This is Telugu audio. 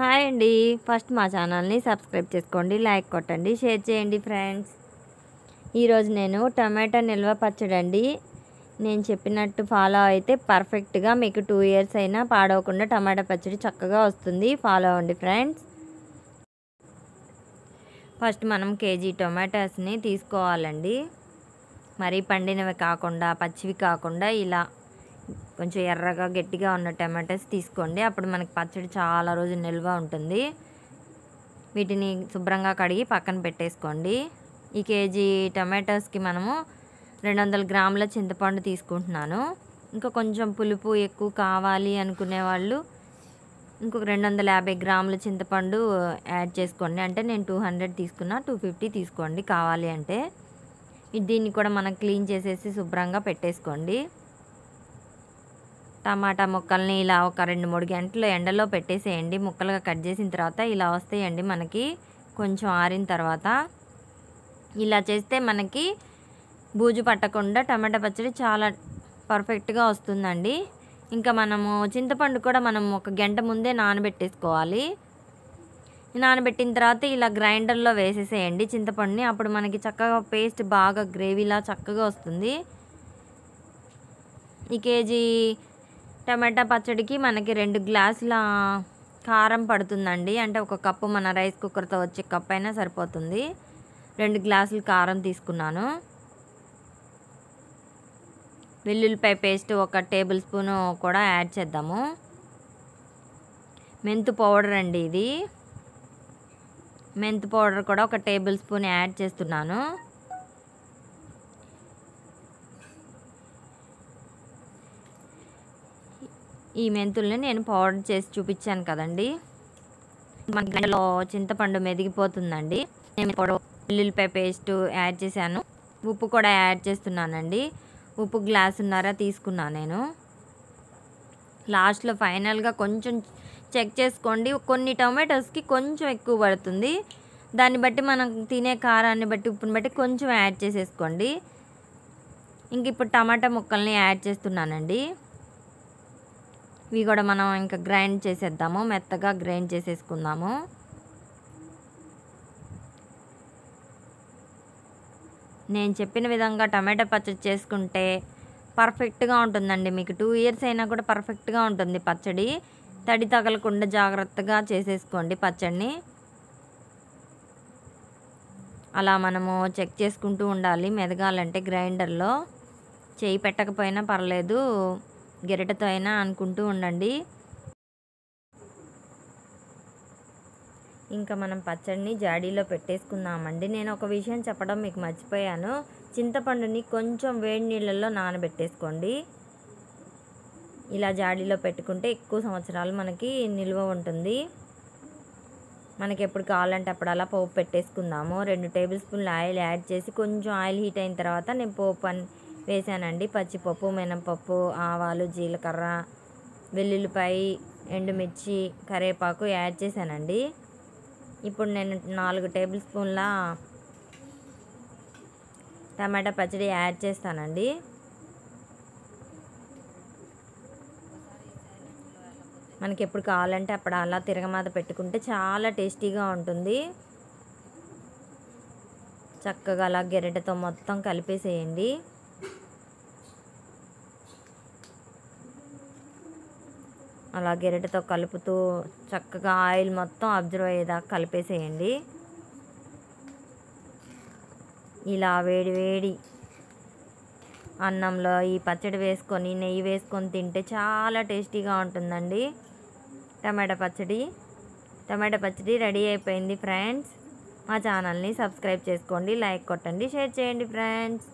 హాయ్ అండి ఫస్ట్ మా ఛానల్ని సబ్స్క్రైబ్ చేసుకోండి లైక్ కొట్టండి షేర్ చేయండి ఫ్రెండ్స్ ఈరోజు నేను టమాటా నిల్వ పచ్చడి అండి నేను చెప్పినట్టు ఫాలో అయితే పర్ఫెక్ట్గా మీకు టూ ఇయర్స్ అయినా పాడవకుండా టమాటా పచ్చడి చక్కగా వస్తుంది ఫాలో అవ్వండి ఫ్రెండ్స్ ఫస్ట్ మనం కేజీ టొమాటోస్ని తీసుకోవాలండి మరీ పండినవి కాకుండా పచ్చివి కాకుండా ఇలా కొంచెం ఎర్రగా గట్టిగా ఉన్న టమాటాస్ తీసుకోండి అప్పుడు మనకి పచ్చడి చాలా రోజులు నిల్వ ఉంటుంది వీటిని శుభ్రంగా కడిగి పక్కన పెట్టేసుకోండి ఈ కేజీ టమాటాస్కి మనము రెండు వందల గ్రాముల చింతపండు తీసుకుంటున్నాను ఇంకా కొంచెం పులుపు ఎక్కువ కావాలి అనుకునే వాళ్ళు ఇంకొక రెండు వందల యాభై గ్రాముల చింతపండు యాడ్ చేసుకోండి అంటే నేను టూ హండ్రెడ్ తీసుకున్నా టూ ఫిఫ్టీ తీసుకోండి కావాలి అంటే దీన్ని కూడా మనం క్లీన్ చేసేసి శుభ్రంగా పెట్టేసుకోండి టమాటా ముక్కల్ని ఇలా ఒక రెండు మూడు గంటలు ఎండలో పెట్టేసేయండి ముక్కలుగా కట్ చేసిన తర్వాత ఇలా వస్తాయండి మనకి కొంచెం ఆరిన తర్వాత ఇలా చేస్తే మనకి బూజు పట్టకుండా టమాటా పచ్చడి చాలా పర్ఫెక్ట్గా వస్తుందండి ఇంకా మనము చింతపండు కూడా మనం ఒక గంట ముందే నానబెట్టేసుకోవాలి నానబెట్టిన తర్వాత ఇలా గ్రైండర్లో వేసేసేయండి చింతపండుని అప్పుడు మనకి చక్కగా పేస్ట్ బాగా గ్రేవీలా చక్కగా వస్తుంది ఈ కేజీ టమాటా పచ్చడికి మనకి రెండు గ్లాసుల కారం పడుతుందండి అంటే ఒక కప్పు మన రైస్ కుక్కర్తో వచ్చే కప్ అయినా సరిపోతుంది రెండు గ్లాసులు కారం తీసుకున్నాను వెల్లుల్లిపాయ పేస్ట్ ఒక టేబుల్ స్పూన్ కూడా యాడ్ చేద్దాము మెంతు పౌడర్ అండి ఇది మెంతు పౌడర్ కూడా ఒక టేబుల్ స్పూన్ యాడ్ చేస్తున్నాను ఈ మెంతుల్ని నేను పౌడర్ చేసి చూపించాను కదండి మన గ్రైండర్లో చింతపండు మెదిగిపోతుందండి నేను పొడవు ఉల్లిపాయ పేస్టు యాడ్ చేశాను ఉప్పు కూడా యాడ్ చేస్తున్నానండి ఉప్పు ఉన్నారా తీసుకున్నాను నేను లాస్ట్లో ఫైనల్గా కొంచెం చెక్ చేసుకోండి కొన్ని టొమాటోస్కి కొంచెం ఎక్కువ పడుతుంది దాన్ని బట్టి మనం తినే కారాన్ని బట్టి ఉప్పుని బట్టి కొంచెం యాడ్ చేసేసుకోండి ఇంక ఇప్పుడు టమాటా ముక్కల్ని యాడ్ చేస్తున్నానండి ఇవి కూడా మనం ఇంకా గ్రైండ్ చేసేద్దాము మెత్తగా గ్రైండ్ చేసేసుకుందాము నేను చెప్పిన విధంగా టమాటా పచ్చడి చేసుకుంటే పర్ఫెక్ట్గా ఉంటుందండి మీకు టూ ఇయర్స్ అయినా కూడా పర్ఫెక్ట్గా ఉంటుంది పచ్చడి తడి తగలకుండా జాగ్రత్తగా చేసేసుకోండి పచ్చడిని అలా మనము చెక్ చేసుకుంటూ ఉండాలి మెదగాలంటే గ్రైండర్లో చేయి పెట్టకపోయినా పర్లేదు గెరటతో అయినా అనుకుంటూ ఉండండి ఇంకా మనం పచ్చడిని జాడీలో పెట్టేసుకుందామండి నేను ఒక విషయం చెప్పడం మీకు మర్చిపోయాను చింతపండుని కొంచెం వేడి నీళ్ళల్లో నానబెట్టేసుకోండి ఇలా జాడీలో పెట్టుకుంటే ఎక్కువ సంవత్సరాలు మనకి నిల్వ ఉంటుంది మనకి ఎప్పుడు కావాలంటే అప్పుడు అలా పోపు పెట్టేసుకుందాము రెండు టేబుల్ స్పూన్లు ఆయిల్ యాడ్ చేసి కొంచెం ఆయిల్ హీట్ అయిన తర్వాత నేను పోపు వేసానండి పచ్చిపప్పు మినపప్పు ఆవాలు జీలకర్ర వెల్లుల్లిపాయ ఎండుమిర్చి కరివేపాకు యాడ్ చేశానండి ఇప్పుడు నేను నాలుగు టేబుల్ స్పూన్ల టమాటా పచ్చడి యాడ్ చేస్తానండి మనకి ఎప్పుడు కావాలంటే అప్పుడు అలా తిరగమాత పెట్టుకుంటే చాలా టేస్టీగా ఉంటుంది చక్కగా అలా గెరటతో మొత్తం కలిపేసేయండి అలా గెరటతో కలుపుతూ చక్కగా ఆయిల్ మొత్తం అబ్జర్వ్ అయ్యేదాకా కలిపేసేయండి ఇలా వేడి వేడి అన్నంలో ఈ పచ్చడి వేసుకొని నెయ్యి వేసుకొని తింటే చాలా టేస్టీగా ఉంటుందండి టమాటా పచ్చడి టమాటా పచ్చడి రెడీ అయిపోయింది ఫ్రెండ్స్ మా ఛానల్ని సబ్స్క్రైబ్ చేసుకోండి లైక్ కొట్టండి షేర్ చేయండి ఫ్రెండ్స్